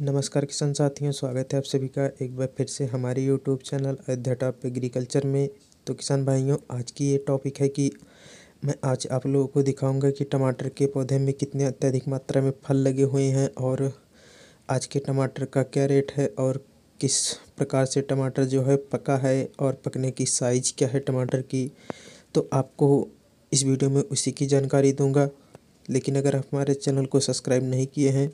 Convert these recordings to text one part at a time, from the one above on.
नमस्कार किसान साथियों स्वागत है आप सभी का एक बार फिर से हमारे YouTube channel Ayodhya top agriculture में तो किसान भाइयों आज की ये टॉपिक है कि मैं आज आप लोगों को दिखाऊंगा कि टमाटर के पौधे में कितने अत्यधिक मात्रा में फल लगे हुए हैं और आज के टमाटर का क्या रेट है और किस प्रकार से टमाटर जो है पका है और पकने की साइज क्या है टमाटर की तो आपको इस वीडियो में उसी की जानकारी दूँगा लेकिन अगर हमारे चैनल को सब्सक्राइब नहीं किए हैं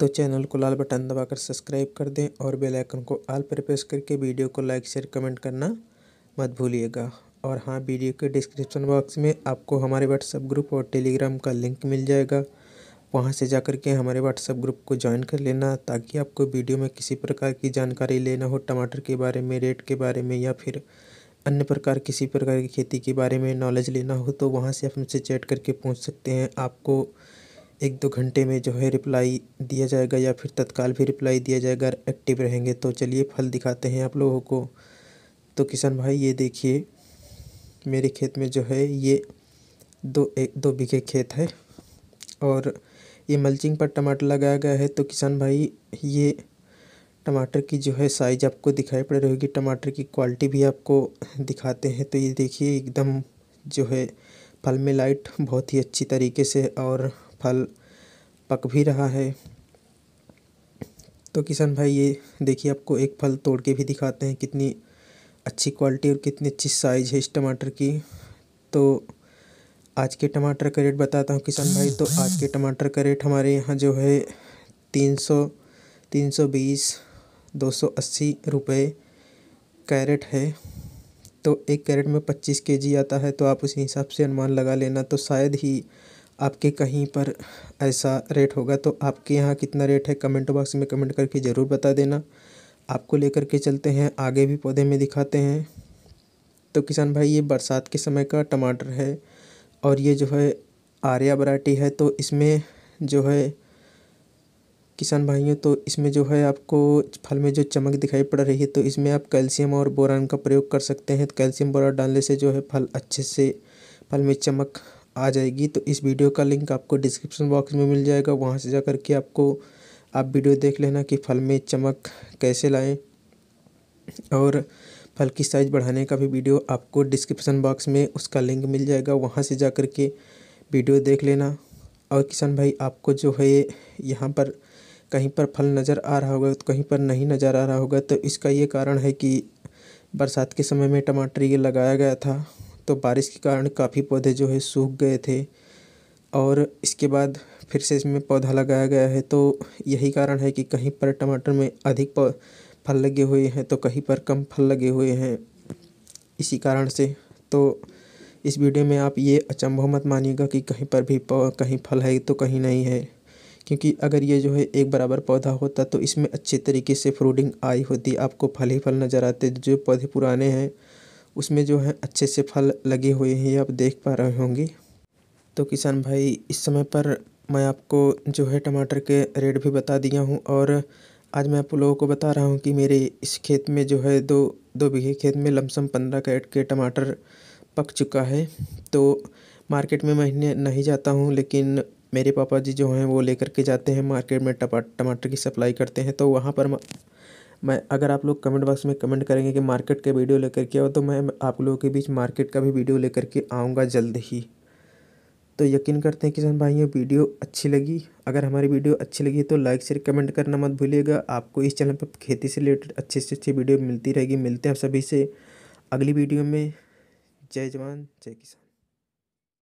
तो चैनल को लाल बटन दबाकर सब्सक्राइब कर दें और बेल आइकन को आल पर प्रेस करके वीडियो को लाइक शेयर कमेंट करना मत भूलिएगा और हाँ वीडियो के डिस्क्रिप्शन बॉक्स में आपको हमारे व्हाट्सएप ग्रुप और टेलीग्राम का लिंक मिल जाएगा वहाँ से जा के हमारे व्हाट्सएप ग्रुप को ज्वाइन कर लेना ताकि आपको वीडियो में किसी प्रकार की जानकारी लेना हो टमाटर के बारे में रेट के बारे में या फिर अन्य प्रकार किसी प्रकार की खेती के बारे में नॉलेज लेना हो तो वहाँ से आप हमसे चैट करके पूछ सकते हैं आपको एक दो घंटे में जो है रिप्लाई दिया जाएगा या फिर तत्काल भी रिप्लाई दिया जाएगा एक्टिव रहेंगे तो चलिए फल दिखाते हैं आप लोगों को तो किसान भाई ये देखिए मेरे खेत में जो है ये दो एक दो बीघे खेत है और ये मल्चिंग पर टमाटर लगाया गया है तो किसान भाई ये टमाटर की जो है साइज आपको दिखाई पड़ रही होगी टमाटर की क्वालिटी भी आपको दिखाते हैं तो ये देखिए एकदम जो है फल में लाइट बहुत ही अच्छी तरीके से और फल पक भी रहा है तो किसान भाई ये देखिए आपको एक फल तोड़ के भी दिखाते हैं कितनी अच्छी क्वालिटी और कितनी अच्छी साइज़ है इस टमाटर की तो आज के टमाटर का रेट बताता हूँ किसान भाई तो आज के टमाटर का रेट हमारे यहाँ जो है तीन सौ तीन सौ बीस दो सौ अस्सी रुपये कैरेट है तो एक कैरेट में पच्चीस के जी आता है तो आप उसी हिसाब से अनुमान लगा लेना तो शायद ही आपके कहीं पर ऐसा रेट होगा तो आपके यहाँ कितना रेट है कमेंट बॉक्स में कमेंट करके ज़रूर बता देना आपको लेकर के चलते हैं आगे भी पौधे में दिखाते हैं तो किसान भाई ये बरसात के समय का टमाटर है और ये जो है आर्या वराटी है तो इसमें जो है किसान भाइयों तो इसमें जो है आपको फल में जो चमक दिखाई पड़ रही है तो इसमें आप कैल्शियम और बोरान का प्रयोग कर सकते हैं तो कैल्शियम बोरान डालने से जो है फल अच्छे से फल में चमक आ जाएगी तो इस वीडियो का लिंक आपको डिस्क्रिप्शन बॉक्स में मिल जाएगा वहाँ से जा कर के आपको आप वीडियो देख लेना कि फल में चमक कैसे लाएँ और फल की साइज़ बढ़ाने का भी वीडियो आपको डिस्क्रिप्शन बॉक्स में उसका लिंक मिल जाएगा वहाँ से जा कर के वीडियो देख लेना और किसान भाई आपको जो है यहाँ पर कहीं पर फल नज़र आ रहा होगा तो कहीं पर नहीं नज़र आ रहा होगा तो इसका ये कारण है कि बरसात के समय में टमाटर ये लगाया गया था तो बारिश के कारण काफ़ी पौधे जो है सूख गए थे और इसके बाद फिर से इसमें पौधा लगाया गया है तो यही कारण है कि कहीं पर टमाटर में अधिक फल लगे हुए हैं तो कहीं पर कम फल लगे हुए हैं इसी कारण से तो इस वीडियो में आप ये अचंभव मत मानिएगा कि कहीं पर भी कहीं फल है तो कहीं नहीं है क्योंकि अगर ये जो है एक बराबर पौधा होता तो इसमें अच्छे तरीके से फ्रूडिंग आई होती आपको फल ही फल नज़र आते जो पौधे पुराने हैं उसमें जो है अच्छे से फल लगे हुए हैं आप देख पा रहे होंगे तो किसान भाई इस समय पर मैं आपको जो है टमाटर के रेट भी बता दिया हूँ और आज मैं आप लोगों को बता रहा हूँ कि मेरे इस खेत में जो है दो दो बीघे खेत में लमसम पंद्रह कैट के टमाटर पक चुका है तो मार्केट में महीने नहीं जाता हूँ लेकिन मेरे पापा जी जो हैं वो लेकर के जाते हैं मार्केट में टमा टमाटर की सप्लाई करते हैं तो वहाँ पर मैं अगर आप लोग कमेंट बॉक्स में कमेंट करेंगे कि मार्केट का वीडियो लेकर के आओ तो मैं आप लोगों के बीच मार्केट का भी वीडियो लेकर के आऊँगा जल्द ही तो यकीन करते हैं किसान भाइयों वीडियो अच्छी लगी अगर हमारी वीडियो अच्छी लगी तो लाइक शेयर कमेंट करना मत भूलिएगा आपको इस चैनल पर खेती से रिलेटेड अच्छी से अच्छी वीडियो मिलती रहेगी मिलते हैं सभी से अगली वीडियो में जय जवान जय किसान